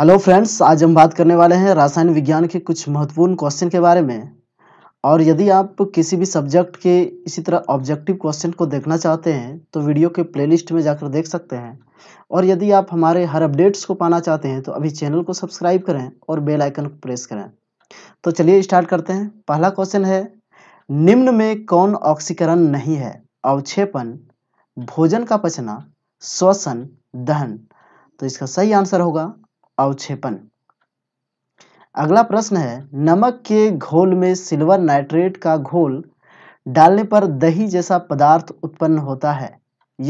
hello friends आज हम बात करने वाले हैं रासायन विज्ञान के कुछ महत्वपूर्ण क्वेश्चन के बारे में और यदि आप किसी भी सब्जेक्ट के इसी तरह ऑब्जेक्टिव क्वेश्चन को देखना चाहते हैं तो वीडियो के प्लेलिस्ट में जाकर देख सकते हैं और यदि आप हमारे हर अपडेट्स को पाना चाहते हैं तो अभी चैनल को सब्सक्राइब करें और बेलाइकन को प्रेस करें तो चलिए स्टार्ट करते हैं पहला क्वेश्चन है निम्न में कौन ऑक्सीकरण नहीं है अवक्षेपण भोजन का पचना श्वसन दहन तो इसका सही आंसर होगा अवक्षेपण अगला प्रश्न है नमक के घोल में सिल्वर नाइट्रेट का घोल डालने पर दही जैसा पदार्थ उत्पन्न होता है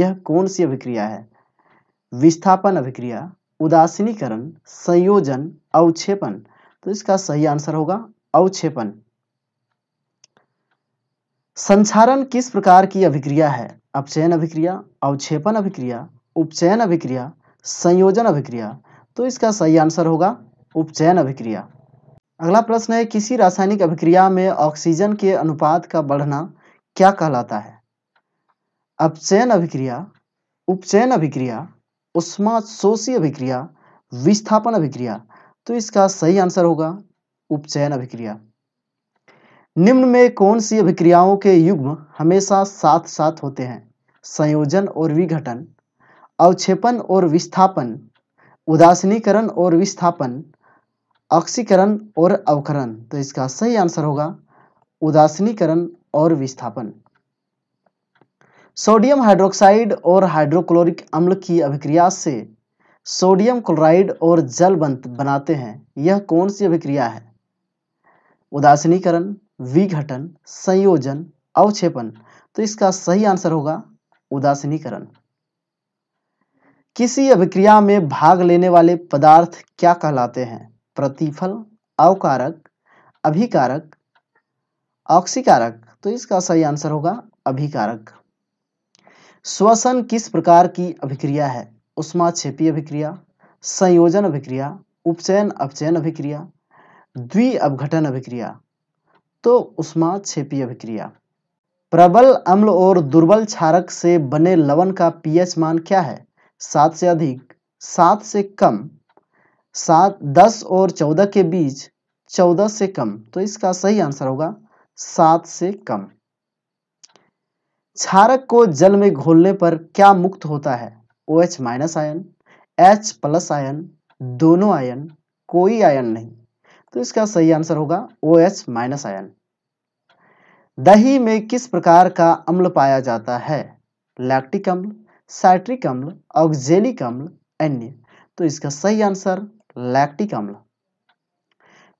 यह कौन सी अभिक्रिया है विस्थापन अभिक्रिया उदासीनीकरण संयोजन अवक्षेपण तो इसका सही आंसर होगा अवक्षेपण संचारण किस प्रकार की अभिक्रिया है अपचयन अभिक्रिया अवक्षेपण अभिक्रिया उपचयन अभिक्रिया संयोजन अभिक्रिया तो इसका सही आंसर होगा उपचयन अभिक्रिया अगला प्रश्न है किसी रासायनिक अभिक्रिया में ऑक्सीजन के अनुपात का बढ़ना क्या कहलाता है अपचयन अभिक्रिया उपचयन अभिक्रिया उष्मा शोषी अभिक्रिया विस्थापन अभिक्रिया तो इसका सही आंसर होगा उपचयन अभिक्रिया निम्न में कौन सी अभिक्रियाओं के युग्म हमेशा साथ साथ होते हैं संयोजन और विघटन अवक्षेपण और विस्थापन उदासनीकरण और विस्थापन ऑक्सीकरण और अवकरण तो इसका सही आंसर होगा उदासनीकरण और विस्थापन सोडियम हाइड्रोक्साइड और हाइड्रोक्लोरिक अम्ल की अभिक्रिया से सोडियम क्लोराइड और जल बंत बनाते हैं यह कौन सी अभिक्रिया है उदासीनीकरण विघटन संयोजन अवक्षेपण तो इसका सही आंसर होगा उदासीनीकरण किसी अभिक्रिया में भाग लेने वाले पदार्थ क्या कहलाते हैं प्रतिफल अवकारक अभिकारक ऑक्सीकारक तो इसका सही आंसर होगा अभिकारक श्वसन किस प्रकार की अभिक्रिया है उष्मा छेपी अभिक्रिया संयोजन अभिक्रिया उपचयन अपचयन अभिक्रिया द्वि अवघटन अभिक्रिया तो उष्मा छेपी अभिक्रिया प्रबल अम्ल और दुर्बल क्षारक से बने लवण का पीएच मान क्या है सात से अधिक सात से कम सात दस और चौदह के बीच चौदह से कम तो इसका सही आंसर होगा सात से कम क्षारक को जल में घोलने पर क्या मुक्त होता है O H minus ion H plus ion दोनों आयन कोई आयन नहीं तो इसका सही आंसर होगा ओ एच माइनस आयन दही में किस प्रकार का अम्ल पाया जाता है लैक्टिक अम्ल साइट्रिक अम्ल ऑक्जेलिक अम्ल अन्य तो इसका सही आंसर लैक्टिक अम्ल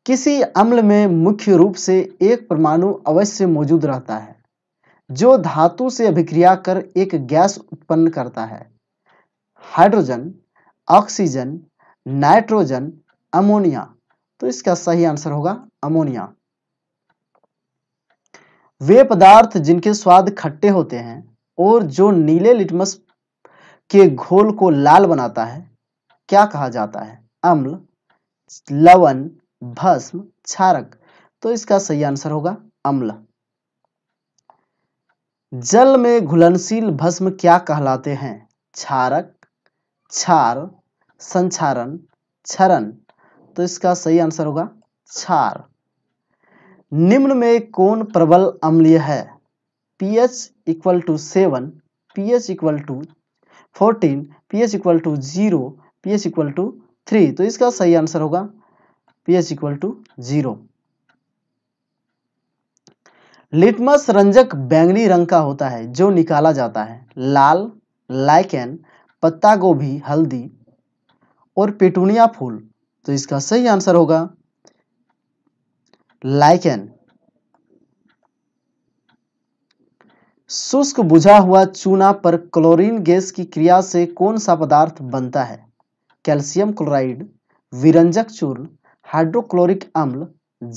किसी अम्ल में मुख्य रूप से एक परमाणु अवश्य मौजूद रहता है जो धातु से अभिक्रिया कर एक गैस उत्पन्न करता है हाइड्रोजन ऑक्सीजन नाइट्रोजन अमोनिया तो इसका सही आंसर होगा अमोनिया वे पदार्थ जिनके स्वाद खट्टे होते हैं और जो नीले लिटमस के घोल को लाल बनाता है क्या कहा जाता है अम्ल लवण भस्म क्षारक तो इसका सही आंसर होगा अम्ल जल में घुलनशील भस्म क्या कहलाते हैं क्षारक क्षार संचारण क्षरण तो इसका सही आंसर होगा क्षार निम्न में कौन प्रबल अम्लीय है pH equal to seven pH equal to fourteen P H equal to zero P H equal to three तो इसका सही आंसर होगा P H equal to zero litmus रंजक बैंगनी रंग का होता है जो निकाला जाता है लाल लाइकेन पत्ता गोभी हल्दी और पेटूनिया फूल तो इसका सही आंसर होगा लाइकेन शुष्क बुझा हुआ चूना पर क्लोरीन गैस की क्रिया से कौन सा पदार्थ बनता है कैल्शियम क्लोराइड विरंजक चूर्ण हाइड्रोक्लोरिक अम्ल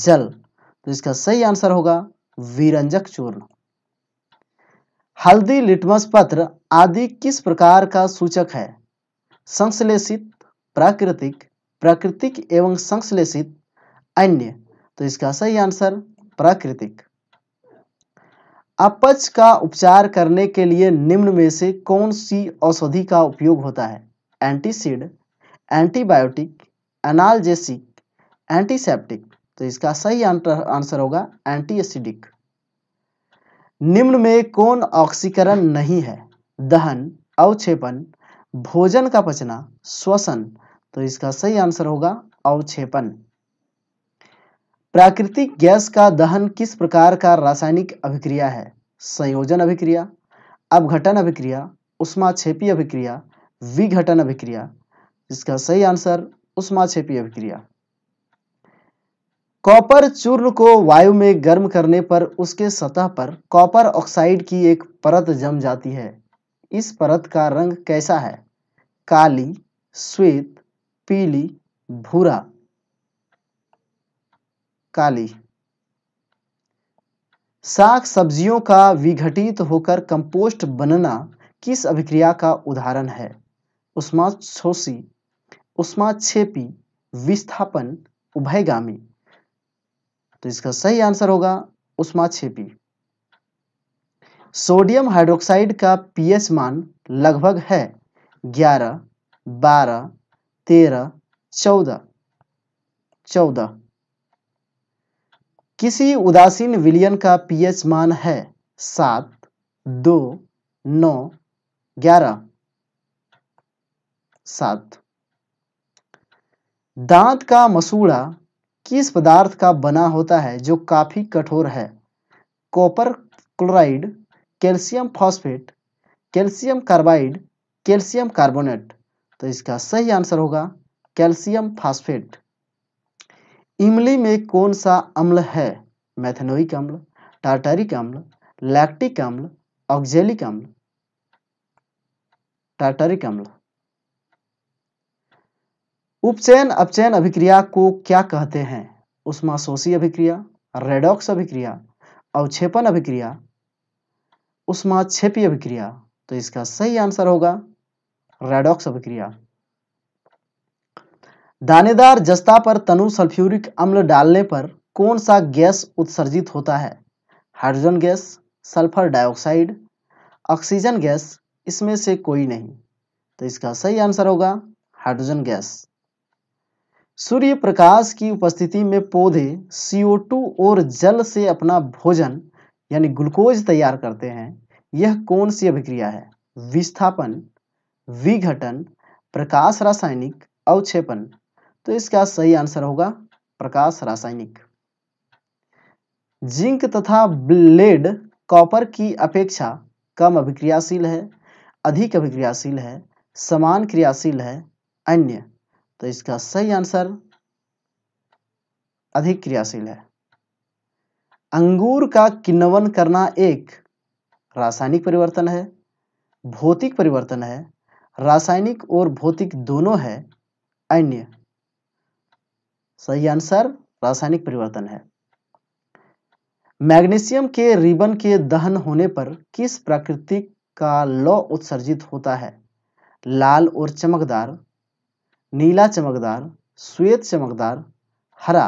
जल तो इसका सही आंसर होगा विरंजक चूर्ण हल्दी लिटमस पत्र आदि किस प्रकार का सूचक है संश्लेषित प्राकृतिक प्राकृतिक एवं संश्लेषित अन्य तो इसका सही आंसर प्राकृतिक अपच का उपचार करने के लिए निम्न में से कौन सी औषधि का उपयोग होता है एंटीसिड एंटीबायोटिक एनाल्जेसिक एंटीसेप्टिक तो इसका सही आंसर होगा एंटी एसिडिक निम्न में कौन ऑक्सीकरण नहीं है दहन अवक्षेपण भोजन का पचना श्वसन तो इसका सही आंसर होगा अवक्षेपण प्राकृतिक गैस का दहन किस प्रकार का रासायनिक अभिक्रिया है संयोजन अभिक्रिया अपघटन अभिक्रिया उष्माक्षेपी अभिक्रिया विघटन अभिक्रिया इसका सही आंसर उष्माक्षेपी अभिक्रिया कॉपर चूर्ण को वायु में गर्म करने पर उसके सतह पर कॉपर ऑक्साइड की एक परत जम जाती है इस परत का रंग कैसा है काली श्वेत पीली भूरा काली साग सब्जियों का विघटित होकर कंपोस्ट बनना किस अभिक्रिया का उदाहरण है उष्मा छोसी उष्मा छेपी विस्थापन उभयगामी तो इसका सही आंसर होगा उष्मा छेपी सोडियम हाइड्रोक्साइड का पीएच मान लगभग है ग्यारह बारह तेरह चौदह चौदह किसी उदासीन विलियन का पीएच मान है सात दो नौ ग्यारह सात दांत का मसूड़ा किस पदार्थ का बना होता है जो काफी कठोर है copper chloride calcium phosphate calcium carbide calcium carbonate तो इसका सही आंसर होगा कैल्शियम फॉस्फेट इमली में कौन सा अम्ल है मैथनोइक अम्ल टार्टारिक अम्ल लैक्टिक अम्ल ऑक्जेलिक अम्ल टार्टारिक अम्ल उपचयन अपचयन अभिक्रिया को क्या कहते हैं शोषी अभिक्रिया रेडॉक्स अभिक्रिया अवक्षेपण अभिक्रिया उष्माक्षेपी अभिक्रिया तो इसका सही आंसर होगा रेडॉक्स अभिक्रिया दानेदार जस्ता पर तनु सल्फ्यूरिक अम्ल डालने पर कौन सा गैस उत्सर्जित होता है hydrogen gas sulphur dioxide oxygen gas इसमें से कोई नहीं तो इसका सही आंसर होगा हाइड्रोजन गैस सूर्य प्रकाश की उपस्थिति में पौधे CO2 और जल से अपना भोजन यानी ग्लूकोज तैयार करते हैं यह कौन सी अभिक्रिया है विस्थापन विघटन प्रकाश रासायनिक अवक्षेपन तो इसका सही आंसर होगा प्रकाश रासायनिक जिंक तथा ब्लेड कॉपर की अपेक्षा कम अभिक्रियाशील है अधिक अभिक्रियाशील है समान क्रियाशील है अन्य तो इसका सही आंसर अधिक क्रियाशील है अंगूर का किन्नवन करना एक रासायनिक परिवर्तन है भौतिक परिवर्तन है रासायनिक और भौतिक दोनों है अन्य सही आंसर रासायनिक परिवर्तन है मैग्नीशियम के रिबन के दहन होने पर किस प्राकृतिक का लौ उत्सर्जित होता है लाल और चमकदार नीला चमकदार श्वेत चमकदार हरा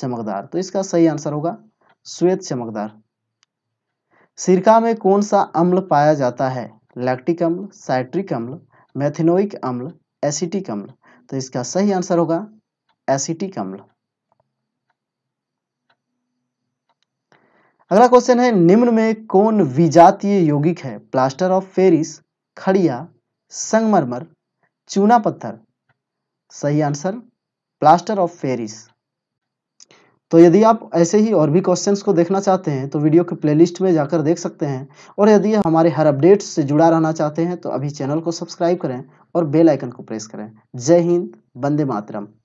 चमकदार तो इसका सही आंसर होगा श्वेत चमकदार सिरका में कौन सा अम्ल पाया जाता है लैक्टिक अम्ल साइट्रिक अम्ल मैथिनोइक अम्ल एसिटिक अम्ल तो इसका सही आंसर होगा एसिटिक अम्ल अगला क्वेश्चन है निम्न में कौन विजातीय यौगिक है प्लास्टर ऑफ पेरिस खड़िया संगमरमर चूना पत्थर सही आंसर प्लास्टर ऑफ पेरिस तो यदि आप ऐसे ही और भी क्वेश्चंस को देखना चाहते हैं तो वीडियो के प्लेलिस्ट में जाकर देख सकते हैं और यदि हमारे हर अपडेट्स से जुड़ा रहना चाहते हैं तो अभी चैनल को सब्सक्राइब करें और बेल आइकन को प्रेस करें जय हिंद वंदे मातरम